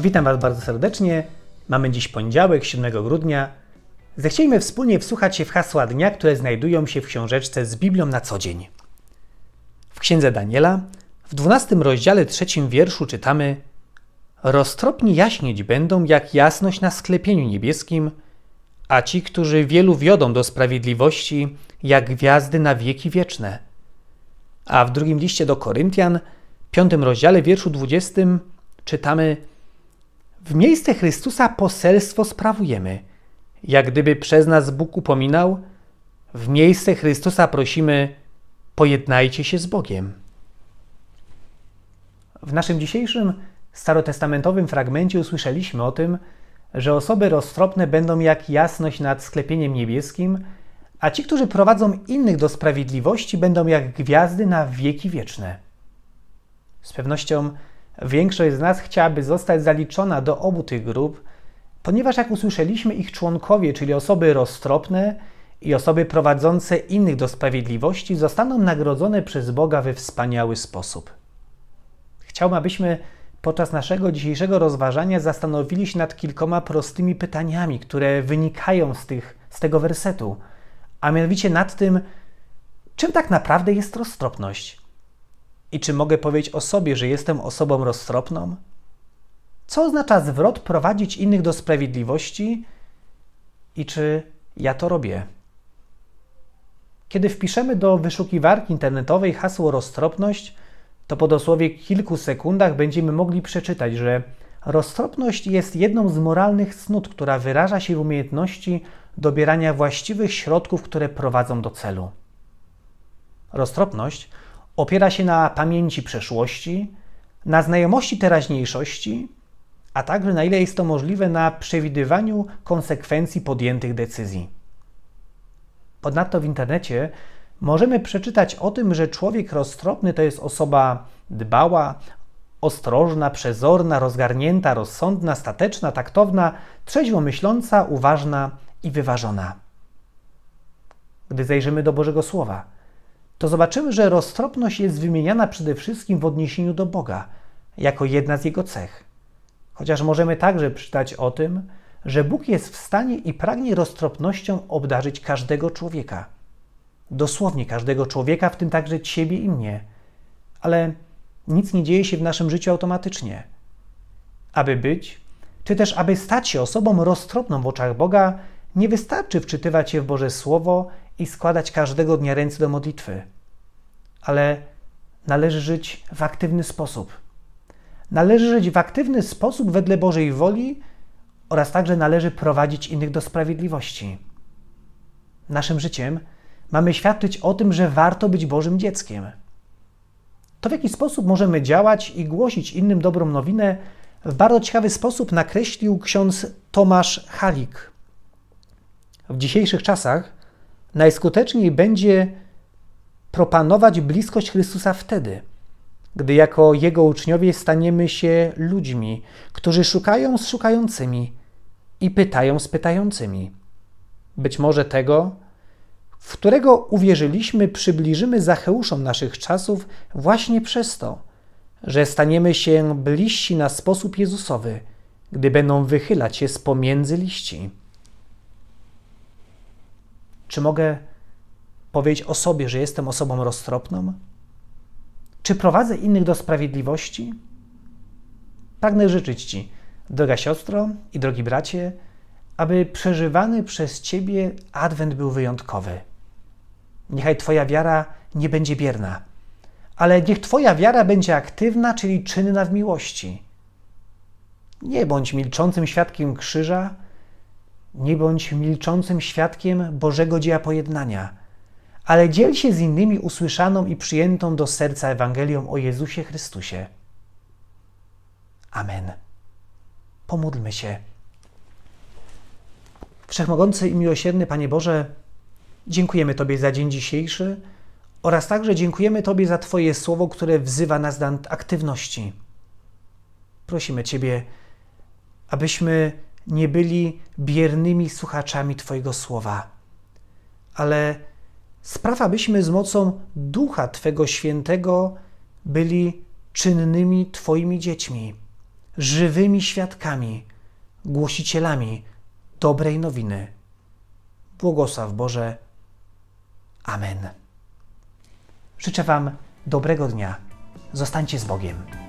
Witam Was bardzo serdecznie. Mamy dziś poniedziałek, 7 grudnia. Zechciejmy wspólnie wsłuchać się w hasła dnia, które znajdują się w książeczce z Biblią na co dzień. W księdze Daniela, w 12 rozdziale, trzecim wierszu czytamy: Roztropni jaśnieć będą jak jasność na sklepieniu niebieskim, a ci, którzy wielu wiodą do sprawiedliwości, jak gwiazdy na wieki wieczne. A w drugim liście do Koryntian, 5 rozdziale, wierszu 20, czytamy: w miejsce Chrystusa poselstwo sprawujemy. Jak gdyby przez nas Bóg upominał, w miejsce Chrystusa prosimy: pojednajcie się z Bogiem. W naszym dzisiejszym starotestamentowym fragmencie usłyszeliśmy o tym, że osoby roztropne będą jak jasność nad sklepieniem niebieskim, a ci, którzy prowadzą innych do sprawiedliwości, będą jak gwiazdy na wieki wieczne. Z pewnością Większość z nas chciałaby zostać zaliczona do obu tych grup, ponieważ jak usłyszeliśmy, ich członkowie, czyli osoby roztropne i osoby prowadzące innych do sprawiedliwości, zostaną nagrodzone przez Boga we wspaniały sposób. Chciałbym, abyśmy podczas naszego dzisiejszego rozważania zastanowili się nad kilkoma prostymi pytaniami, które wynikają z, tych, z tego wersetu, a mianowicie nad tym, czym tak naprawdę jest roztropność. I czy mogę powiedzieć o sobie, że jestem osobą roztropną? Co oznacza zwrot prowadzić innych do sprawiedliwości i czy ja to robię? Kiedy wpiszemy do wyszukiwarki internetowej hasło roztropność, to po dosłowie kilku sekundach będziemy mogli przeczytać, że roztropność jest jedną z moralnych cnót, która wyraża się w umiejętności dobierania właściwych środków, które prowadzą do celu. Roztropność opiera się na pamięci przeszłości, na znajomości teraźniejszości, a także na ile jest to możliwe na przewidywaniu konsekwencji podjętych decyzji. Ponadto w internecie możemy przeczytać o tym, że człowiek roztropny to jest osoba dbała, ostrożna, przezorna, rozgarnięta, rozsądna, stateczna, taktowna, trzeźwo myśląca, uważna i wyważona. Gdy zajrzymy do Bożego Słowa, to zobaczymy, że roztropność jest wymieniana przede wszystkim w odniesieniu do Boga, jako jedna z jego cech. Chociaż możemy także przeczytać o tym, że Bóg jest w stanie i pragnie roztropnością obdarzyć każdego człowieka. Dosłownie każdego człowieka, w tym także ciebie i mnie. Ale nic nie dzieje się w naszym życiu automatycznie. Aby być, czy też aby stać się osobą roztropną w oczach Boga, nie wystarczy wczytywać się w Boże Słowo i składać każdego dnia ręce do modlitwy, ale należy żyć w aktywny sposób. Należy żyć w aktywny sposób wedle Bożej woli oraz także należy prowadzić innych do sprawiedliwości. Naszym życiem mamy świadczyć o tym, że warto być Bożym dzieckiem. To w jaki sposób możemy działać i głosić innym dobrą nowinę, w bardzo ciekawy sposób nakreślił ksiądz Tomasz Halik. W dzisiejszych czasach najskuteczniej będzie propanować bliskość Chrystusa wtedy, gdy jako Jego uczniowie staniemy się ludźmi, którzy szukają z szukającymi i pytają z pytającymi. Być może tego, w którego uwierzyliśmy, przybliżymy Zacheuszom naszych czasów właśnie przez to, że staniemy się bliżsi na sposób Jezusowy, gdy będą wychylać się z pomiędzy liści. Czy mogę powiedzieć o sobie, że jestem osobą roztropną? Czy prowadzę innych do sprawiedliwości? Pragnę życzyć Ci, droga siostro i drogi bracie, aby przeżywany przez Ciebie Adwent był wyjątkowy. Niechaj Twoja wiara nie będzie bierna, ale niech Twoja wiara będzie aktywna, czyli czynna w miłości. Nie bądź milczącym świadkiem krzyża, nie bądź milczącym świadkiem Bożego dzieła pojednania, ale dziel się z innymi usłyszaną i przyjętą do serca Ewangelią o Jezusie Chrystusie. Amen. Pomódlmy się. Wszechmogący i miłosierny Panie Boże, dziękujemy Tobie za dzień dzisiejszy oraz także dziękujemy Tobie za Twoje słowo, które wzywa nas do aktywności. Prosimy Ciebie, abyśmy nie byli biernymi słuchaczami Twojego słowa, ale spraw, abyśmy z mocą Ducha Twego Świętego byli czynnymi Twoimi dziećmi, żywymi świadkami, głosicielami dobrej nowiny. Błogosław Boże. Amen. Życzę Wam dobrego dnia. Zostańcie z Bogiem.